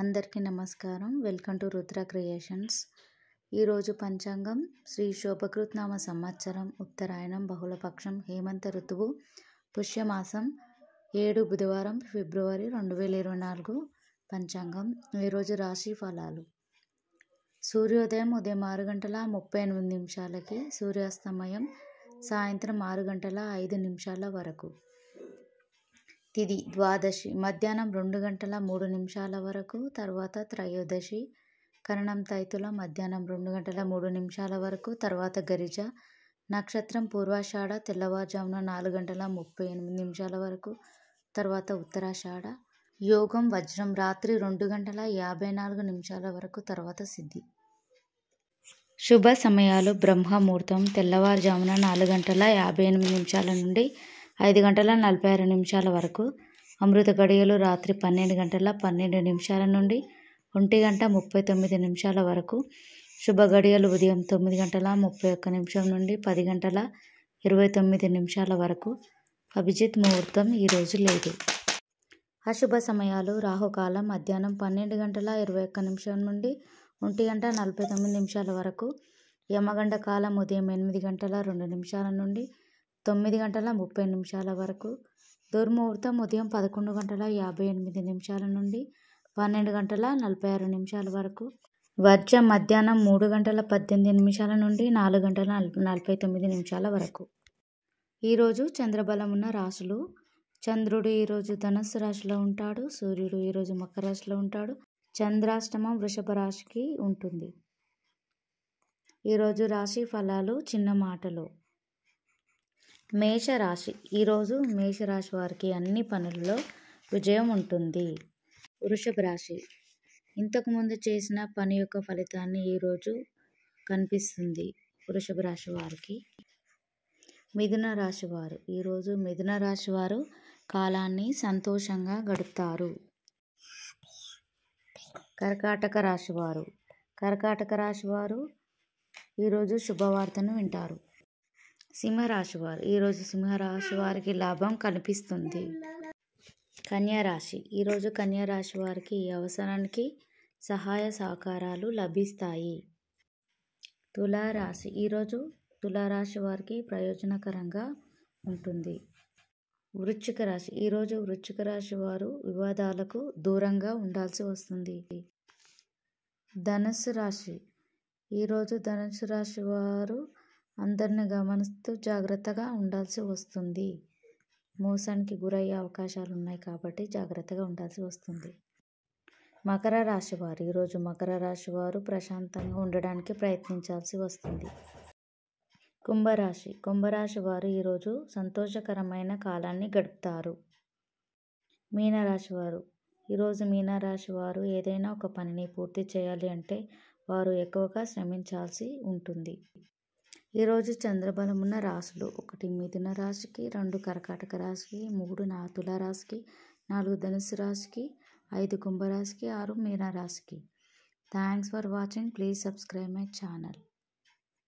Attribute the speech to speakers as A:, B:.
A: అందరికీ నమస్కారం welcome to Rudra creations ఈరోజు పంచాంగం శ్రీ శోభకృత్నామ సంవత్సరం ఉత్తరాయణం బహుళపక్షం హేమంత ఋతువు పుష్యమాసం ఏడు బుధవారం ఫిబ్రవరి రెండు వేల ఇరవై నాలుగు పంచాంగం ఈరోజు రాశి ఫలాలు సూర్యోదయం ఉదయం ఆరు గంటల ముప్పై ఎనిమిది నిమిషాలకి సూర్యాస్తమయం సాయంత్రం ఆరు గంటల ఐదు నిమిషాల వరకు తిది ద్వాదశి మధ్యాహ్నం రెండు గంటల మూడు నిమిషాల వరకు తర్వాత త్రయోదశి కరణం తైతుల మధ్యాహ్నం రెండు గంటల మూడు నిమిషాల వరకు తర్వాత గరిజ నక్షత్రం పూర్వాషాఢ తెల్లవారుజామున నాలుగు గంటల ముప్పై ఎనిమిది నిమిషాల వరకు తర్వాత ఉత్తరాషాఢ యోగం వజ్రం రాత్రి రెండు గంటల యాభై నాలుగు నిమిషాల వరకు తర్వాత సిద్ధి శుభ సమయాలు బ్రహ్మముహూర్తం తెల్లవారుజామున నాలుగు గంటల యాభై ఎనిమిది నిమిషాల నుండి ఐదు గంటల నలభై ఆరు నిమిషాల వరకు అమృత గడియలు రాత్రి పన్నెండు గంటల పన్నెండు నిమిషాల నుండి ఒంటి గంట ముప్పై తొమ్మిది నిమిషాల వరకు శుభ గడియలు ఉదయం తొమ్మిది గంటల ముప్పై ఒక్క నిమిషం నుండి పది గంటల ఇరవై తొమ్మిది నిమిషాల వరకు అభిజిత్ ముహూర్తం ఈరోజు లేదు అశుభ సమయాలు రాహుకాలం మధ్యాహ్నం పన్నెండు గంటల ఇరవై ఒక్క నిమిషం నుండి ఒంటి గంట నలభై తొమ్మిది నిమిషాల వరకు యమగండ కాలం ఉదయం ఎనిమిది గంటల రెండు నిమిషాల నుండి తొమ్మిది గంటల ముప్పై నిమిషాల వరకు దుర్ముహూర్తం ఉదయం పదకొండు గంటల యాభై ఎనిమిది నిమిషాల నుండి పన్నెండు గంటల నలభై ఆరు నిమిషాల వరకు వర్జ మధ్యాహ్నం మూడు గంటల పద్దెనిమిది నిమిషాల నుండి నాలుగు గంటల నలభై తొమ్మిది నిమిషాల వరకు ఈరోజు చంద్రబలం ఉన్న రాశులు చంద్రుడు ఈరోజు ధనస్సు రాశిలో ఉంటాడు సూర్యుడు ఈరోజు మకర రాశిలో ఉంటాడు చంద్రాష్టమం వృషభ రాశికి ఉంటుంది ఈరోజు రాశి ఫలాలు చిన్న మాటలు మేషరాశి ఈరోజు మేషరాశి వారికి అన్ని పనుల్లో విజయం ఉంటుంది వృషభ రాశి ఇంతకుముందు చేసిన పని యొక్క ఫలితాన్ని ఈరోజు కనిపిస్తుంది వృషభ రాశి వారికి మిథున రాశి వారు ఈరోజు మిథున రాశి వారు కాలాన్ని సంతోషంగా గడుపుతారు కర్కాటక రాశి వారు కర్కాటక రాశి వారు ఈరోజు శుభవార్తను వింటారు సింహరాశి వారు ఈరోజు సింహరాశి వారికి లాభం కనిపిస్తుంది కన్యారాశి ఈరోజు కన్యారాశి వారికి ఈ అవసరానికి సహాయ సహకారాలు లభిస్తాయి తులారాశి ఈరోజు తులారాశి వారికి ప్రయోజనకరంగా ఉంటుంది వృశ్చిక రాశి ఈరోజు వృశ్చిక రాశి వారు వివాదాలకు దూరంగా ఉండాల్సి వస్తుంది ధనుసు రాశి ఈరోజు ధనుసు రాశి వారు అందరిని గమనిస్తూ జాగ్రత్తగా ఉండాల్సి వస్తుంది మోసానికి గురయ్యే అవకాశాలు ఉన్నాయి కాబట్టి జాగ్రత్తగా ఉండాల్సి వస్తుంది మకర రాశి వారు ఈరోజు మకర రాశి వారు ప్రశాంతంగా ఉండడానికి ప్రయత్నించాల్సి వస్తుంది కుంభరాశి కుంభరాశి వారు ఈరోజు సంతోషకరమైన కాలాన్ని గడుపుతారు మీనరాశి వారు ఈరోజు మీనరాశి వారు ఏదైనా ఒక పనిని పూర్తి చేయాలి అంటే వారు ఎక్కువగా శ్రమించాల్సి ఉంటుంది ఈరోజు చంద్రబలం ఉన్న రాశులు ఒకటి మిథున రాశికి రెండు కర్కాటక రాశికి మూడు నాతుల రాశికి నాలుగు ధనుసు రాశికి ఐదు కుంభరాశికి ఆరు మీన రాశికి thanks for watching please subscribe my channel